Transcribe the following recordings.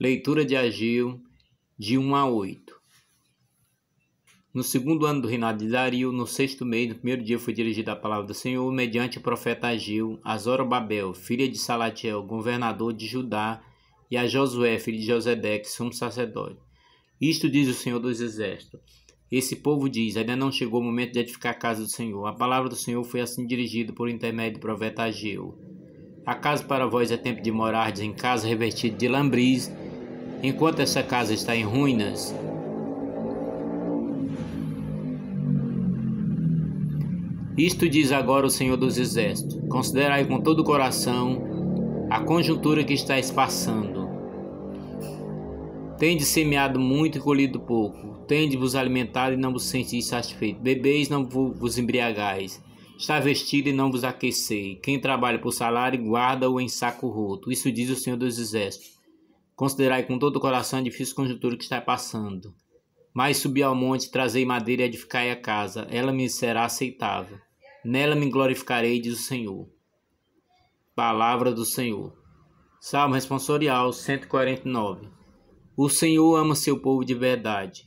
Leitura de Agil, de 1 a 8. No segundo ano do reinado de Dario, no sexto mês, no primeiro dia, foi dirigida a palavra do Senhor, mediante o profeta Agil, a Zorobabel, filha de Salatiel, governador de Judá, e a Josué, filho de Josedeque, sumo sacerdote. Isto diz o Senhor dos Exércitos. Esse povo diz: Ainda não chegou o momento de edificar a casa do Senhor. A palavra do Senhor foi assim dirigida por intermédio do profeta Agil. Acaso para vós é tempo de morardes em casa revestido de lambriz enquanto essa casa está em ruínas, Isto diz agora o Senhor dos Exércitos: Considerai com todo o coração a conjuntura que estáis passando. Tende semeado muito e colhido pouco. Tende vos alimentado e não vos sentis satisfeito. Bebeis, não vos embriagais. Está vestido e não vos aquecei. Quem trabalha por salário, guarda-o em saco roto. Isso diz o Senhor dos Exércitos. Considerai com todo o coração a difícil conjuntura que está passando. Mas subi ao monte, trazei madeira e edificai a casa. Ela me será aceitável. Nela me glorificarei, diz o Senhor. Palavra do Senhor. Salmo responsorial 149. O Senhor ama seu povo de verdade.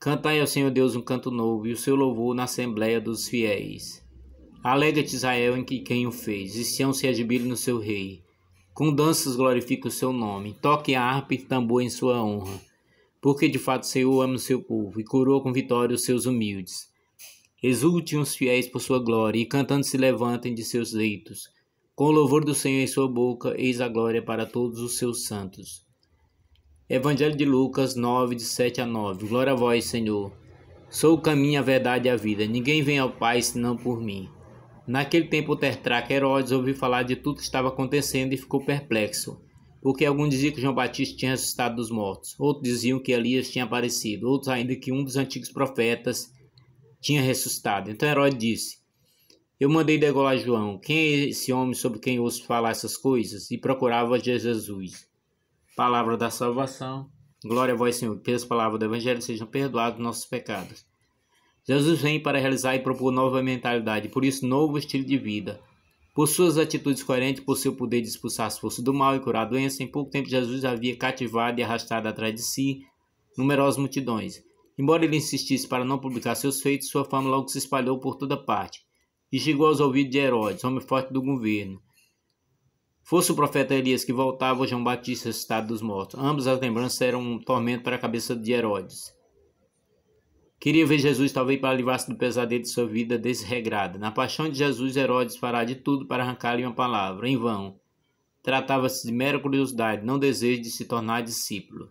Cantai ao Senhor Deus um canto novo e o seu louvor na assembléia dos fiéis. Alega-te Israel em que quem o fez, e Sião se rejubile no seu rei. Com danças glorifique o seu nome, toque harpa e tambor em sua honra, porque de fato o Senhor ama o seu povo e curou com vitória os seus humildes. Exulte os fiéis por sua glória e cantando se levantem de seus leitos. Com o louvor do Senhor em sua boca, eis a glória para todos os seus santos. Evangelho de Lucas 9, de 7 a 9. Glória a vós, Senhor. Sou o caminho, a verdade e a vida. Ninguém vem ao Pai senão por mim. Naquele tempo, o tetraca Herodes ouviu falar de tudo que estava acontecendo e ficou perplexo, porque alguns diziam que João Batista tinha ressuscitado dos mortos, outros diziam que Elias tinha aparecido, outros ainda que um dos antigos profetas tinha ressuscitado. Então Herodes disse: Eu mandei degolar João. Quem é esse homem sobre quem ouço falar essas coisas? E procurava Jesus. Palavra da salvação. Glória a vós, Senhor. Pelas palavras do Evangelho sejam perdoados nossos pecados Jesus vem para realizar e propor nova mentalidade, por isso, novo estilo de vida. Por suas atitudes coerentes, por seu poder de expulsar as forças do mal e curar a doença, em pouco tempo Jesus havia cativado e arrastado atrás de si numerosas multidões. Embora ele insistisse para não publicar seus feitos, sua fama logo se espalhou por toda parte e chegou aos ouvidos de Herodes, homem forte do governo. Fosse o profeta Elias que voltava ou João Batista ressuscitado dos mortos, ambas as lembranças eram um tormento para a cabeça de Herodes. Queria ver Jesus talvez para livrar-se do pesadelo de sua vida desregrada. Na paixão de Jesus, Herodes fará de tudo para arrancar-lhe uma palavra, em vão. Tratava-se de mera curiosidade, não desejo de se tornar discípulo.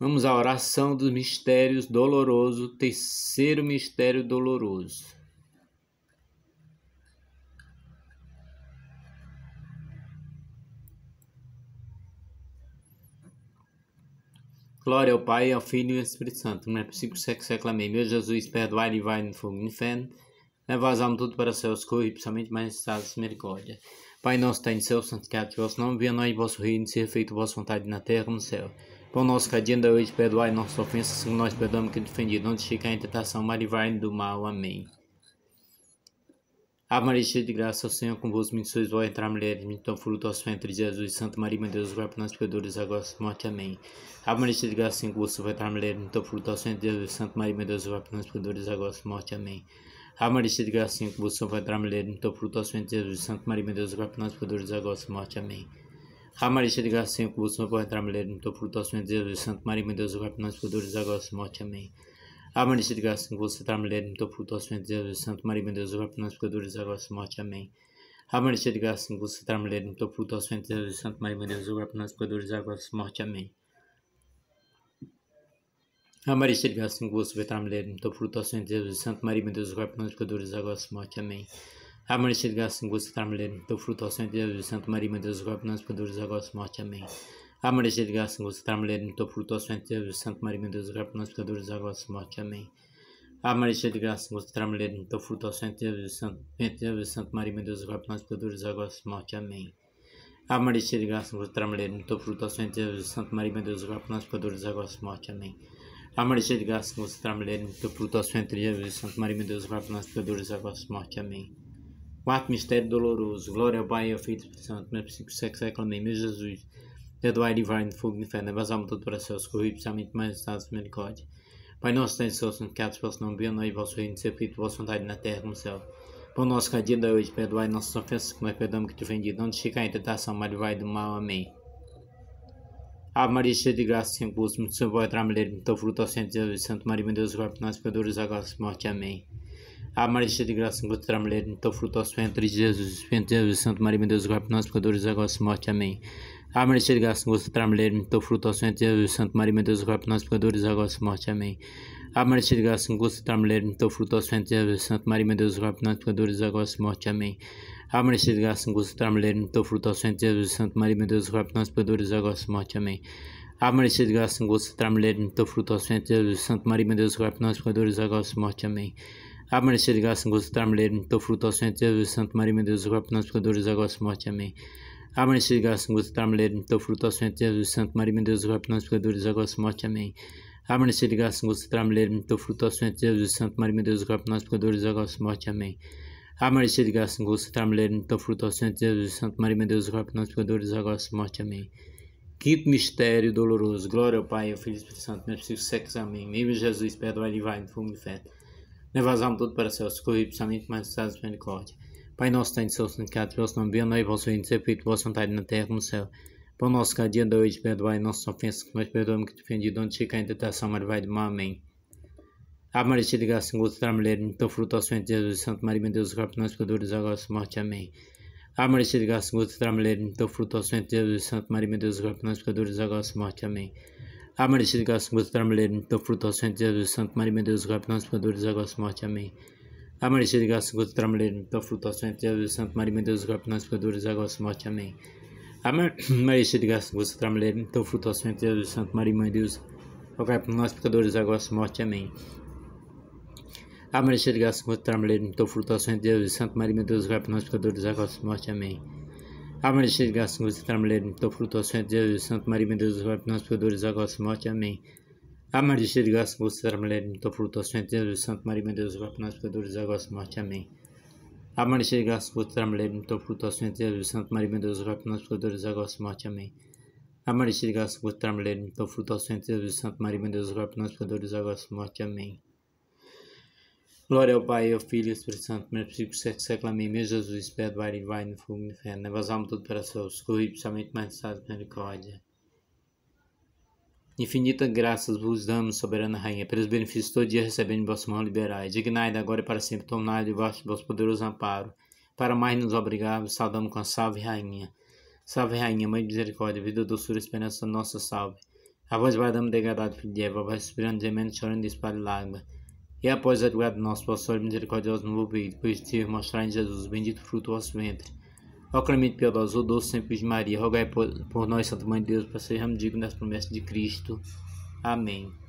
Vamos à oração dos mistérios doloroso, terceiro mistério doloroso. Glória ao Pai, ao Filho e ao Espírito Santo, não é possível que se aclamei. Meu Jesus, perdoai e vai no fogo no inferno. Levai tudo para o céu escorre, principalmente mais estados de misericórdia. Pai nosso, está em céu, santificado vosso nome, venha nós vosso reino, seja feito vossa vontade na terra como no céu. Pão nosso cadinho hoje, perdoai nossas ofensas, como nós perdoamos que defendido. Não deixe cair em tentação, mas vai do mal. Amém. Ave Maria, cheia de graça, o Senhor é convosco, bendito sois vós entre as mulheres, bendito é o fruto do vosso ventre, Jesus. Santa Maria, Mãe de Deus, Pai, para nós pecadores, agora e morte. Amém. Ave Maria, cheia de graça, Senhor é convosco, vai entrar mulheres, bendito é o fruto do vosso ventre, Jesus. Santa Maria, Mãe de Deus, Pai, para nós pecadores, agora e morte. Amém. Ave Maria, cheia de graça, Senhor é convosco, vai entrar mulheres, bendito é o fruto do vosso ventre, Jesus. Santa Maria, Mãe de Deus, Pai, para nós pecadores, agora e morte. Amém. Ave Maria, cheia de graça, Senhor convosco, vai entrar mulheres, bendito é o fruto do vosso ventre, Jesus. Santa Maria, Mãe de Deus, Pai, para nós pecadores, agora e morte. Amém. A Maria de graça que você mulher, em teu fruto, Senhor Deus, Santo Maria, meu Deus, vai para nós pecadores, agora e morte. Amém. A Maria de graça que você mulher, em teu fruto, Senhor Deus, Santo Maria, meu Deus, vai para nós pecadores, agora e morte. Amém. A Maria de graça que você mulher, em teu fruto, Senhor Deus, Santo Maria, meu Deus, para nós pecadores, agora e morte. Amém. A Maria de graça que você está, mulher, teu fruto, Senhor Deus, Santo Maria, meu Deus, vai para nós pecadores, agora e morte. Amém. A Maria de graça, gostar mulher no teu frutoso entre Deus, Santo Maria, meu Deus, rogai por nós pecadores, agora e morte. Amém. A Maria de graça, gostar mulher no teu frutoso entre Deus, Santo Santo Maria, meu Deus, rogai por nós pecadores, agora e morte. Amém. A Maria de graça, gostar mulher no teu frutoso entre Deus, Santo Maria, meu Deus, rogai por nós pecadores, agora e morte. Amém. A Maria de graça, gostar mulher no teu frutoso entre Deus, Santo Maria, meu Deus, rogai por nós pecadores, agora e morte. Amém. Quarto mistério doloroso. Glória ao Pai, ao Filho e ao Espírito Santo, meu é princípio, sexo, amém. Meu Jesus. Perdoai, livrai-nos do fogo do inferno, mas alma todo para céus, corri, especialmente mais estados de misericórdia. Pai nosso, tem seus santificados, vosso nome, venha e vosso reino, seja feito, vossa vontade na terra como no céu. Pão nosso da hoje, perdoai nossas ofensas, como é que perdoamos que te ofendido. Não deixe cair em tentação, mas vai do mal. Amém. Ave Maria, cheia de graça, sem curso, muito Senhor, entre a ler muito fruto ao centro de Jesus. Santo Maria, meu Deus, agora nós, pecadores, agora e morte. Amém. A Maria, cheia de graça, sem curso, entre a ler muito fruto ao centro de Jesus. Santo Maria, meu Deus, agora nós, pecadores, agora e morte. Amém. A ah, mercê de graça, gosto trabalheiro, me teu fruto ao Senhor Jesus, Santo Maria, meu Deus, rogai por nós pecadores, agora e morte. Amém. A ah, mercê de graça, gosto trabalheiro, me teu fruto ao Senhor Jesus, Santo Maria, meu Deus, rogai por nós pecadores, agora e morte. Amém. A ah, mercê de graça, gosto trabalheiro, me teu fruto ao Senhor Jesus, Santo Maria, meu Deus, rogai por nós pecadores, agora e morte. Amém. A mercê de graça, gosto trabalheiro, me teu fruto ao Senhor Santo Maria, meu Deus, rogai por nós pecadores, agora e morte. Amém. A mercê de graça, gosto trabalheiro, me teu fruto ao Senhor Jesus, Santo Maria, meu Deus, rogai por nós pecadores, agora e morte. Amém. Abram-se e gastem gosto de tarmeleiro, então fruto ao Senhor Jesus Santo, Maria, meu Deus, o por nós pecadores, agora se morte. Amém. Abram-se e gastem gosto de tarmeleiro, então fruto ao Senhor Jesus Santo, Maria, meu Deus, o por nós pecadores, agora se morte. Amém. Abram-se e gastem gosto de tarmeleiro, então fruto ao Senhor Jesus Santo, Maria, meu Deus, o por nós pecadores, agora se morte. Amém. Quinto mistério doloroso. Glória ao Pai, ao Filho e Espírito Santo, meu Espírito sexo. Amém. Meu Jesus, perdoai-lhe, vai, no fumo de fé. Nós vazamos todo para o céu, escorri, principalmente, mas necessitados de misericórdia. Pai nosso tem de seu santificado, vosso nome venha e vosso reino, seja feito vossa vontade na terra como no céu. Pão nosso cada dia de hoje, perdoai nossas ofensas, que nós perdoamos que defendido, onde fica em tentação, mas vai de mal. Amém. Ave Maria, cheia de graça, Senhor, outra mulher, muito fruto ao Senhor Jesus, Santo Maria, meu Deus, o corpo nós pecadores, agora e morte. Amém. Ave Maria, cheia de graça, Senhor, outra mulher, muito fruto ao Senhor Jesus, Santo Maria, meu Deus, o corpo nós pecadores, agora e morte. Amém. Ave Maria, cheia de graça, Senhor, outra mulher, muito fruto ao Senhor Jesus, Santo Maria, meu Deus, o corpo nós pecadores, agora e morte. Amém. A Maria cheia de graça, enquanto trabalheira, imitou frutuosa entre as de Santo Maria, meu Deus, glória nós pecadores, agora e morte. Amém. A Maria cheia de graça, enquanto trabalheira, imitou frutuosa entre as de Santo Maria, meu Deus, glória nós pecadores, agora e morte. Amém. A Maria de graça, enquanto trabalheira, imitou frutuosa entre as de Santo Maria, meu Deus, nós pecadores, agora e morte. Amém. A Maria de graça, enquanto trabalheira, imitou frutuosa entre Santo Maria, meu Deus, glória nós pecadores, agora e morte. Amém. A Maria de graça, você será mulher, então fruto ao centeno do Santo Maria, meu Deus, agora nós pecadores, agora e morte. Amém. A Maria de graça, você será mulher, então fruto ao centeno do Santo Maria, meu Deus, agora nós pecadores, agora e morte. Amém. A Maria de graça, você será mulher, então fruto ao centeno do Santo Maria, meu Deus, agora nós pecadores, agora e morte. Amém. Glória ao Pai, ao Filho e ao Espírito Santo, meu princípio, sexo, século, amém. Meu Jesus, perdoai e vai no fogo do inferno. Levas alma todo para a sua, socorri, principalmente mais necessário, misericórdia. Infinita graças vos damos, soberana rainha, pelos benefícios todo dia recebendo em vossa mão liberais. Dignai-da agora e para sempre, tornai de vosso, vosso poderoso amparo. Para mais nos obrigar, saudamos com a salve rainha. Salve rainha, mãe de misericórdia, vida, doçura, esperança, nossa salve. A voz vai dando degradado, filho de Eva, vai suspirando, gemendo, chorando, espalha lágrima. E após a advogado nosso, vosso olho misericordioso no ouvido, pois te mostrar em Jesus bendito fruto do vosso ventre. Ó Clemente Piedoso, o doce sempre de Maria, rogai por, por nós, Santa Mãe de Deus, para sejamos dignos das promessas de Cristo. Amém.